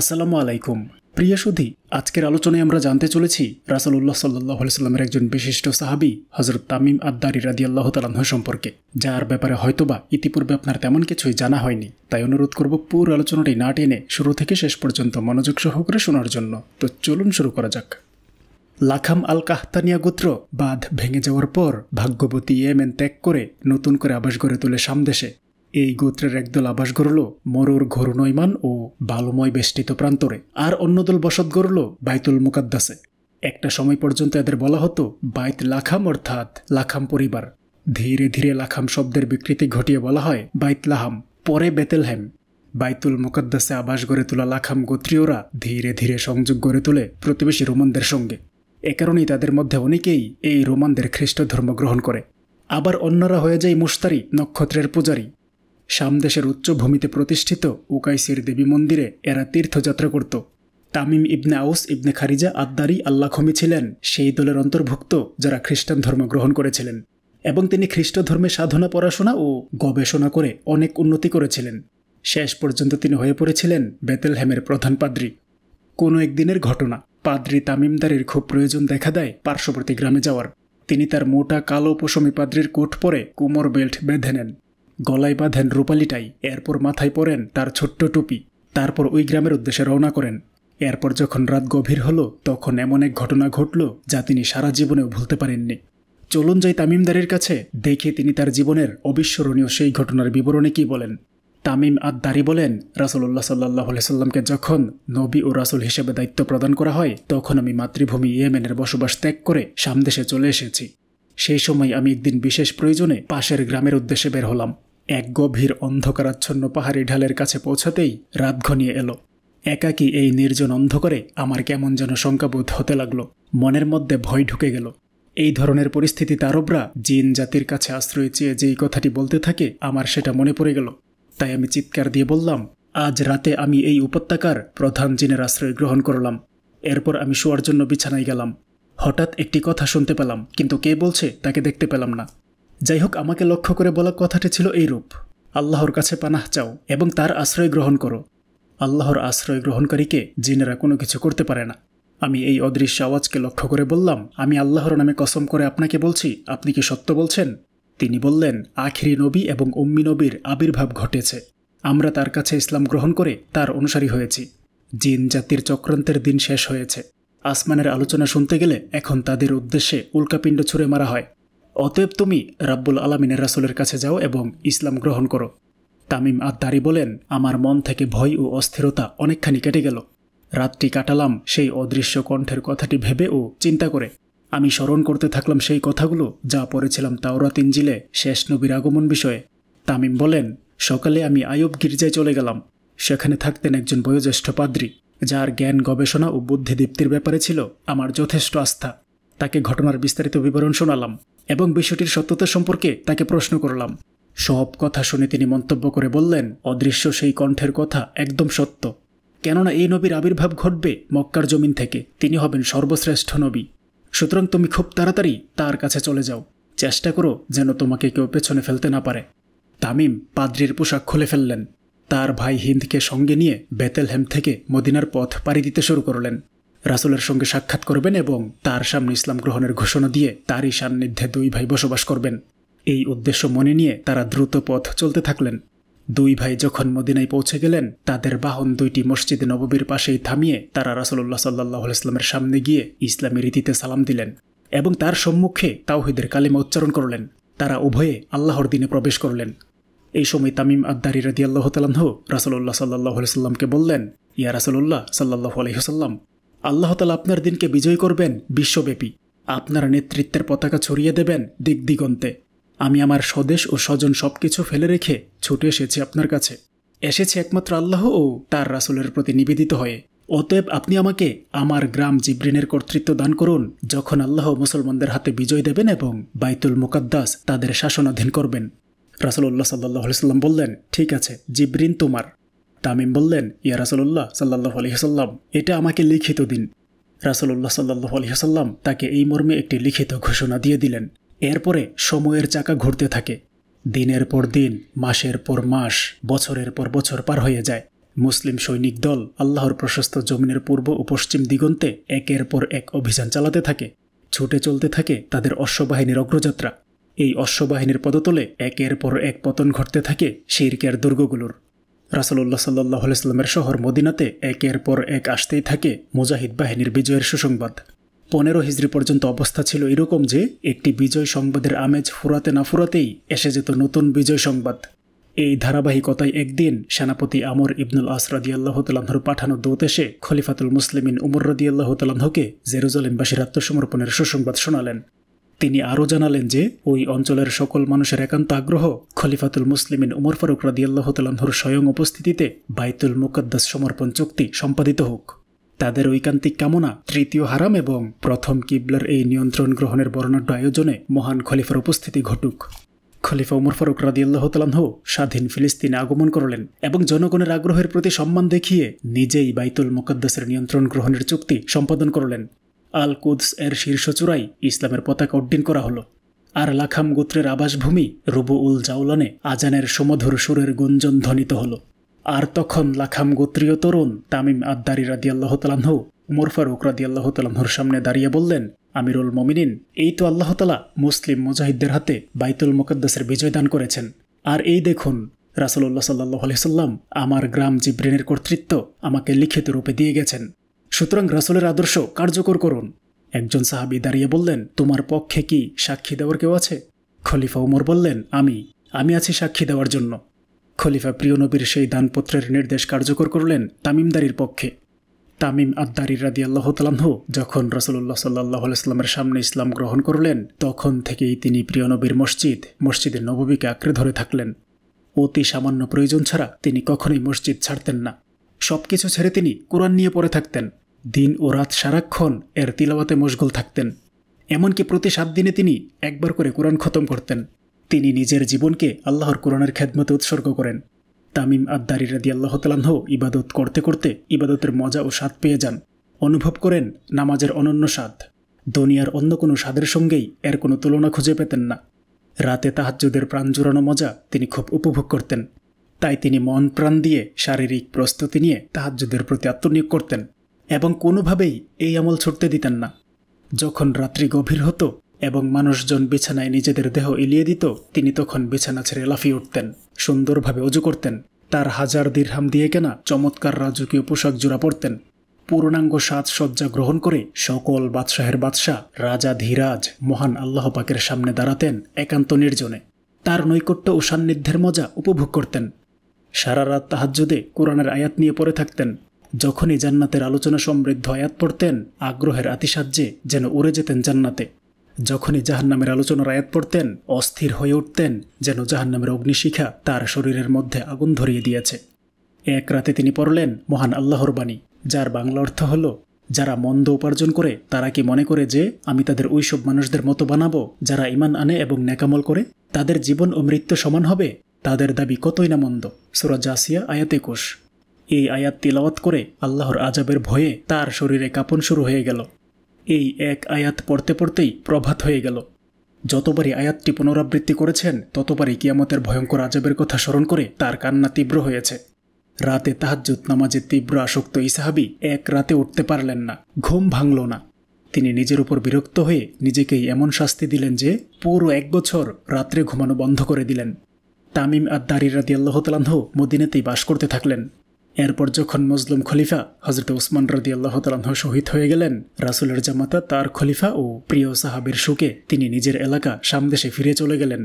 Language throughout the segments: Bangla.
আসসালামু আলাইকুম প্রিয় সুধি আজকের আলোচনায় আমরা জানতে চলেছি রাসলুল্লাহ সাল্লাহ সাল্লামের একজন বিশিষ্ট সাহাবি হজরত তামিম আদ্দারি রাদি আল্লাহ তালাহ সম্পর্কে যার ব্যাপারে হয়তোবা ইতিপূর্বে আপনার তেমন কিছুই জানা হয়নি তাই অনুরোধ করব পুরো আলোচনাটি না টেনে শুরু থেকে শেষ পর্যন্ত মনোযোগ সহকারে শোনার জন্য তো চলুন শুরু করা যাক লাখাম আল কাহতানিয়া গোত্র বাঁধ ভেঙে যাওয়ার পর ভাগ্যবতী ইয়েমেন ত্যাগ করে নতুন করে আবাস গড়ে তোলে সামদেশে এই গোত্রের একদল আবাস গড়ল মরুর ঘরুণৈমান ও বালুময় বেষ্টিত প্রান্তরে আর অন্য দল বসত গড়ল বাইতুল মুকাদ্দাসে একটা সময় পর্যন্ত এদের বলা হতো বাইত লাখাম অর্থাৎ লাখাম পরিবার ধীরে ধীরে লাখাম শব্দের বিকৃতি ঘটিয়ে বলা হয় বাইত লাহাম পরে বেতেলহ্যাম বাইতুল মুকদ্দাসে আবাস গড়ে তোলা লাখাম গোত্রীয়রা ধীরে ধীরে সংযোগ গড়ে তোলে প্রতিবেশী রোমানদের সঙ্গে এ কারণেই তাদের মধ্যে অনেকেই এই রোমানদের খ্রিস্ট ধর্ম গ্রহণ করে আবার অন্যরা হয়ে যায় মুস্তারি নক্ষত্রের পূজারী সামদেশের উচ্চভূমিতে প্রতিষ্ঠিত উকাইসির দেবী মন্দিরে এরা তীর্থযাত্রা করত তামিম ইবনে আউস ইবনে খারিজা আদ্দারি আল্লাখমি ছিলেন সেই দলের অন্তর্ভুক্ত যারা খ্রিস্টান ধর্ম গ্রহণ করেছিলেন এবং তিনি খ্রিস্ট ধর্মে সাধনা পড়াশোনা ও গবেষণা করে অনেক উন্নতি করেছিলেন শেষ পর্যন্ত তিনি হয়ে পড়েছিলেন বেতেলহ্যামের প্রধান পাদ্রী কোনো একদিনের ঘটনা পাদ্রী তামিমদারের খুব প্রয়োজন দেখা দেয় পার্শ্ববর্তী গ্রামে যাওয়ার তিনি তার মোটা কালো পশমী পাদ্রির কোট পরে কুমোর বেল্ট বেঁধে নেন গলায় বাঁধেন রূপালিটাই এরপর মাথায় পরেন তার ছোট্ট টুপি তারপর ওই গ্রামের উদ্দেশ্যে রওনা করেন এরপর যখন রাত গভীর হলো তখন এমন এক ঘটনা ঘটল যা তিনি সারা জীবনেও ভুলতে পারেননি চলুন যাই তামিমদারের কাছে দেখে তিনি তার জীবনের অবিস্মরণীয় সেই ঘটনার বিবরণে কি বলেন তামিম আদারি বলেন রাসুল্লাহ সাল্লাহ সাল্লামকে যখন নবী ও রাসুল হিসেবে দায়িত্ব প্রদান করা হয় তখন আমি মাতৃভূমি ইয়েমেনের বসবাস ত্যাগ করে সামদেশে চলে এসেছি সেই সময় আমি একদিন বিশেষ প্রয়োজনে পাশের গ্রামের উদ্দেশ্যে বের হলাম এক গভীর অন্ধকারাচ্ছন্ন পাহাড়ি ঢালের কাছে পৌঁছাতেই রাত ঘনিয়ে এলো একাকি এই নির্জন অন্ধকারে আমার কেমন যেন শঙ্কাবোধ হতে লাগলো মনের মধ্যে ভয় ঢুকে গেল এই ধরনের পরিস্থিতি তারবরা জিন জাতির কাছে আশ্রয় চেয়ে যেই কথাটি বলতে থাকে আমার সেটা মনে পড়ে গেল তাই আমি চিৎকার দিয়ে বললাম আজ রাতে আমি এই উপত্যকার প্রধান জিনের আশ্রয় গ্রহণ করলাম এরপর আমি শোয়ার জন্য বিছানায় গেলাম হঠাৎ একটি কথা শুনতে পেলাম কিন্তু কে বলছে তাকে দেখতে পেলাম না যাই হোক আমাকে লক্ষ্য করে বলা কথাটি ছিল এইরূপ আল্লাহর কাছে পানাহ চাও এবং তার আশ্রয় গ্রহণ করো আল্লাহর আশ্রয় গ্রহণকারীকে জিনেরা কোনো কিছু করতে পারে না আমি এই অদৃশ্য আওয়াজকে লক্ষ্য করে বললাম আমি আল্লাহর নামে কসম করে আপনাকে বলছি আপনি কি সত্য বলছেন তিনি বললেন আখিরি নবী এবং উম্মি নবীর আবির্ভাব ঘটেছে আমরা তার কাছে ইসলাম গ্রহণ করে তার অনুসারী হয়েছি জিন জাতির চক্রান্তের দিন শেষ হয়েছে আসমানের আলোচনা শুনতে গেলে এখন তাদের উদ্দেশ্যে উল্কাপিণ্ড ছুঁড়ে মারা হয় অতএব তুমি রাব্বুল আলমিনের রাসুলের কাছে যাও এবং ইসলাম গ্রহণ করো তামিম আদারি বলেন আমার মন থেকে ভয় ও অস্থিরতা অনেকখানি কেটে গেল রাতটি কাটালাম সেই অদৃশ্য কণ্ঠের কথাটি ভেবে ও চিন্তা করে আমি স্মরণ করতে থাকলাম সেই কথাগুলো যা পড়েছিলাম তাওরা তিনজিলে শেষ নবীর আগমন বিষয়ে তামিম বলেন সকালে আমি আয়ব গির্জায় চলে গেলাম সেখানে থাকতেন একজন বয়োজ্যেষ্ঠ পাদ্রী যার জ্ঞান গবেষণা ও বুদ্ধিদীপ্তির ব্যাপারে ছিল আমার যথেষ্ট আস্থা তাকে ঘটনার বিস্তারিত বিবরণ শোনালাম এবং বিষয়টির সত্যতা সম্পর্কে তাকে প্রশ্ন করলাম সব কথা শুনে তিনি মন্তব্য করে বললেন অদৃশ্য সেই কণ্ঠের কথা একদম সত্য কেননা এই নবীর আবির্ভাব ঘটবে মক্কার জমিন থেকে তিনি হবেন সর্বশ্রেষ্ঠ নবী সুতরাং তুমি খুব তাড়াতাড়ি তার কাছে চলে যাও চেষ্টা করো যেন তোমাকে কেউ পেছনে ফেলতে না পারে তামিম পাদ্রির পোশাক খুলে ফেললেন তার ভাই হিন্দকে সঙ্গে নিয়ে বেতেলহেম থেকে মদিনার পথ পাড়ি দিতে শুরু করলেন রাসুলের সঙ্গে সাক্ষাৎ করবেন এবং তার সামনে ইসলাম গ্রহণের ঘোষণা দিয়ে তারই সান্নিধ্যে দুই ভাই বসবাস করবেন এই উদ্দেশ্য মনে নিয়ে তারা দ্রুত পথ চলতে থাকলেন দুই ভাই যখন মদিনায় পৌঁছে গেলেন তাদের বাহন দুইটি মসজিদ নববীর পাশেই থামিয়ে তারা রাসুল্লাহ সাল্লাহ ইসলামের সামনে গিয়ে ইসলামী রীতিতে সালাম দিলেন এবং তার সম্মুখে তাওহিদের কালিমা উচ্চারণ করলেন তারা উভয়ে আল্লাহর দিনে প্রবেশ করলেন এই সময় তামিম আদ্দারি রদি আল্লাহ তালাহ রাসুল্লাহ সাল্লাহ সাল্লামকে বললেন ইয়া রাসুল্লাহ সাল্লাহ আলহিহসাল্লাম আল্লাহ তালা আপনার দিনকে বিজয় করবেন বিশ্বব্যাপী আপনার নেতৃত্বের পতাকা ছড়িয়ে দেবেন দিক দিগন্তে আমি আমার স্বদেশ ও স্বজন সব কিছু ফেলে রেখে ছুটে এসেছি আপনার কাছে এসেছে একমাত্র আল্লাহ ও তার রাসুলের প্রতি নিবেদিত হয়ে অতএব আপনি আমাকে আমার গ্রাম জিব্রিনের কর্তৃত্ব দান করুন যখন আল্লাহ মুসলমানদের হাতে বিজয় দেবেন এবং বাইতুল মুকাদ্দাস তাদের শাসনাধীন করবেন রাসুল্লাহ সাল্লাহ সাল্লাম বললেন ঠিক আছে জিব্রিন তোমার তামিম বললেন ইয়া রাসলুল্লাহ সাল্লাহ আলহিহাল্লাম এটা আমাকে লিখিত দিন রাসলুল্লাহ সাল্লাহ আলহিহাল্লাম তাকে এই মর্মে একটি লিখিত ঘোষণা দিয়ে দিলেন এরপরে সময়ের চাকা ঘুরতে থাকে দিনের পর দিন মাসের পর মাস বছরের পর বছর পার হয়ে যায় মুসলিম সৈনিক দল আল্লাহর প্রশস্ত জমিনের পূর্ব ও পশ্চিম দিগন্তে একের পর এক অভিযান চালাতে থাকে ছুটে চলতে থাকে তাদের অশ্ববাহিনীর অগ্রযাত্রা এই অশ্ববাহিনীর পদতলে একের পর এক পতন ঘটতে থাকে শিরকের দুর্গগুলোর রাসলুল্লাহ সাল্লাহ আলাইস্লামের শহর মদিনাতে একের পর এক আসতেই থাকে মুজাহিদ বাহিনীর বিজয়ের সুসংবাদ পনেরো হিজড়ি পর্যন্ত অবস্থা ছিল এরকম যে একটি বিজয় সংবাদের আমেজ ফুরাতে না ফুরাতেই এসে যেত নতুন বিজয় সংবাদ এই ধারাবাহিকতায় একদিন সেনাপতি আমর ইবনুল আস তালাহর পাঠানো দৌত এসে খলিফাতুল মুসলিমিন উমর রদিয়াল্লাহ তালাহকে জেরুজালেমবাসীর আত্মসমর্পণের সুসংবাদ শোনালেন তিনি আরও জানালেন যে ওই অঞ্চলের সকল মানুষের একান্ত আগ্রহ খলিফাতুল মুসলিমিন উমর ফারুক রাদিয়াল্লাহ তালাহর স্বয়ং উপস্থিতিতে বাইতুল মুকদ্দাস সমর্পণ চুক্তি সম্পাদিত হোক তাদের ঐকান্তিক কামনা তৃতীয় হারাম এবং প্রথম কিবলার এই নিয়ন্ত্রণ গ্রহণের বর্ণাঢ্য আয়োজনে মহান খলিফার উপস্থিতি ঘটুক খলিফা উমর ফারুক রাদিয়াল্লাহ তালাহ স্বাধীন ফিলিস্তিনে আগমন করলেন এবং জনগণের আগ্রহের প্রতি সম্মান দেখিয়ে নিজেই বাইতুল মুকদ্দাসের নিয়ন্ত্রণ গ্রহণের চুক্তি সম্পাদন করলেন আল কুদস এর শীর্ষচূড়ায় ইসলামের পতাকা উড্ডীন করা হলো আর লাখাম গোত্রের আবাসভূমি রুবু উল জাউলানে আজানের সমধুর সুরের গুঞ্জন ধ্বনিত হল আর তখন লাখাম গোত্রীয় তরুণ তামিম আদ্দারি রাদিয়াল্লাহ তালাহ উমর ফারুক রাদিয়াল্লাহ তালাহর সামনে দাঁড়িয়ে বললেন আমিরুল মমিনিন এই তো আল্লাহ তালা মুসলিম মুজাহিদদের হাতে বাইতুল মুকদ্দাসের বিজয় দান করেছেন আর এই দেখুন রাসুল্লাহ সাল্লাহ আলহিসাল্লাম আমার গ্রাম জিব্রেনের কর্তৃত্ব আমাকে লিখিত রূপে দিয়ে গেছেন সুতরাং রাসুলের আদর্শ কার্যকর করুন একজন সাহাবি দাঁড়িয়ে বললেন তোমার পক্ষে কি সাক্ষী দেওয়ার কেউ আছে খলিফা উমর বললেন আমি আমি আছি সাক্ষী দেওয়ার জন্য খলিফা প্রিয় নবীর সেই দানপত্রের নির্দেশ কার্যকর করলেন তামিমদারির পক্ষে তামিম আদ্দারির রাদি আল্লাহ তালাহ যখন রসুল্লাহ সাল্লাহ ইসলামের সামনে ইসলাম গ্রহণ করলেন তখন থেকেই তিনি প্রিয়নবীর মসজিদ মসজিদের নববীকে আঁকড়ে ধরে থাকলেন অতি সামান্য প্রয়োজন ছাড়া তিনি কখনোই মসজিদ ছাড়তেন না সব কিছু ছেড়ে তিনি কোরআন নিয়ে পড়ে থাকতেন দিন ও রাত সারাক্ষণ এর তিলাওয়াতে মশগুল থাকতেন এমনকি প্রতি সাত দিনে তিনি একবার করে কোরআন খতম করতেন তিনি নিজের জীবনকে আল্লাহর কোরআনের খেদমতে উৎসর্গ করেন তামিম আদ্দারি রাদি আল্লাহতালাহ ইবাদত করতে করতে ইবাদতের মজা ও স্বাদ পেয়ে যান অনুভব করেন নামাজের অনন্য স্বাদ দুনিয়ার অন্য কোনো স্বাদের সঙ্গেই এর কোনো তুলনা খুঁজে পেতেন না রাতে তাহাজ্জুদের প্রাণ জোড়ানো মজা তিনি খুব উপভোগ করতেন তাই তিনি মন প্রাণ দিয়ে শারীরিক প্রস্তুতি নিয়ে তাহাজ্জুদের প্রতি আত্মনিয়োগ করতেন এবং কোনোভাবেই এই আমল ছুটতে দিতেন না যখন রাত্রি গভীর হতো এবং মানুষজন বিছানায় নিজেদের দেহ এলিয়ে দিত তিনি তখন বিছানা ছেড়ে লাফিয়ে উঠতেন সুন্দরভাবে অজু করতেন তার হাজার দীর্হাম দিয়ে কেনা চমৎকার রাজকীয় পোশাক জোড়া পড়তেন পূর্ণাঙ্গ সাজসজ্জা গ্রহণ করে সকল বাদশাহের বাদশাহ রাজা ধীরাজ মহান আল্লাহ পাকের সামনে দাঁড়াতেন একান্ত নির্জনে তার নৈকট্য ও সান্নিধ্যের মজা উপভোগ করতেন সারা রাত তাহাজ্যদে কোরআনের আয়াত নিয়ে পড়ে থাকতেন যখনই জান্নাতের আলোচনা সমৃদ্ধ আয়াত পড়তেন আগ্রহের আতিসাহ্যে যেন উড়ে যেতেন জান্নাতে যখনই জাহান্নামের আলোচনার আয়াত পড়তেন অস্থির হয়ে উঠতেন যেন জাহান্নামের অগ্নিশিখা তার শরীরের মধ্যে আগুন ধরিয়ে দিয়েছে এক রাতে তিনি পড়লেন মহান আল্লাহর বাণী যার বাংলা অর্থ হল যারা মন্দ উপার্জন করে তারা কি মনে করে যে আমি তাদের ওইসব মানুষদের মতো বানাবো যারা ইমান আনে এবং ন্যাকামল করে তাদের জীবন ও মৃত্যু সমান হবে তাদের দাবি কতই না মন্দ আসিয়া আয়াতে কোষ এই আয়াত তিলাওয়াত করে আল্লাহর আজাবের ভয়ে তার শরীরে কাঁপন শুরু হয়ে গেল এই এক আয়াত পড়তে পড়তেই প্রভাত হয়ে গেল যতবারই আয়াতটি পুনরাবৃত্তি করেছেন ততবারই কিয়ামতের ভয়ঙ্কর আজাবের কথা স্মরণ করে তার কান্না তীব্র হয়েছে রাতে তাহাজুত নামাজে তীব্র আসক্ত ইসাহাবি এক রাতে উঠতে পারলেন না ঘুম ভাঙল না তিনি নিজের উপর বিরক্ত হয়ে নিজেকেই এমন শাস্তি দিলেন যে পুরো এক বছর রাত্রে ঘুমানো বন্ধ করে দিলেন তামিম আদ দারিরাদি আল্লাহতালাহ মদিনাতেই বাস করতে থাকলেন এরপর যখন মজলুম খলিফা হজরত ওসমান রদি আল্লাহ তালাহ শহীদ হয়ে গেলেন রাসুলের জামাতা তার খলিফা ও প্রিয় সাহাবের শোকে তিনি নিজের এলাকা সামদেশে ফিরে চলে গেলেন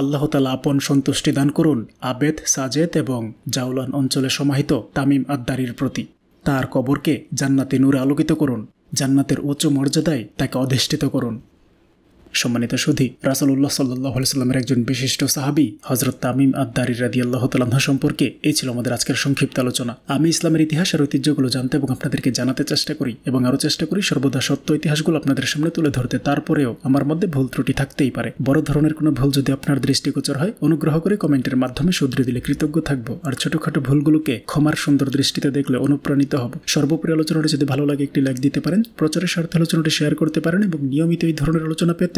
আল্লাহ তালা আপন সন্তুষ্টি দান করুন আবেদ সাজেদ এবং জাওলান অঞ্চলে সমাহিত তামিম আদ্দারির প্রতি তার কবরকে জান্নাতে নূরে আলোকিত করুন জান্নাতের উচ্চ মর্যাদায় তাকে অধিষ্ঠিত করুন সম্মানিত সুধি উল্লাহ সাল্লাহ সাল্লামের একজন বিশিষ্ট সাহাবি হজরত তামিম আদারি রাদি আল্লাহ তালাহা সম্পর্কে এই ছিল আমাদের আজকের সংক্ষিপ্ত আলোচনা আমি ইসলামের ইতিহাস আর ঐতিহ্যগুলো জানতে এবং আপনাদেরকে জানাতে চেষ্টা করি এবং আরও চেষ্টা করি সর্বদা সত্য ইতিহাসগুলো আপনাদের সামনে তুলে ধরতে তারপরেও আমার মধ্যে ভুল ত্রুটি থাকতেই পারে বড় ধরনের কোনো ভুল যদি আপনার দৃষ্টিগোচর হয় অনুগ্রহ করে কমেন্টের মাধ্যমে শুধরে দিলে কৃতজ্ঞ থাকবো আর ছোটখাটো ভুলগুলোকে ক্ষমার সুন্দর দৃষ্টিতে দেখলে অনুপ্রাণিত হব সর্বোপরি আলোচনাটি যদি ভালো লাগে একটি লাইক দিতে পারেন প্রচারের স্বার্থে আলোচনাটি শেয়ার করতে পারেন এবং নিয়মিত এই ধরনের আলোচনা পেতে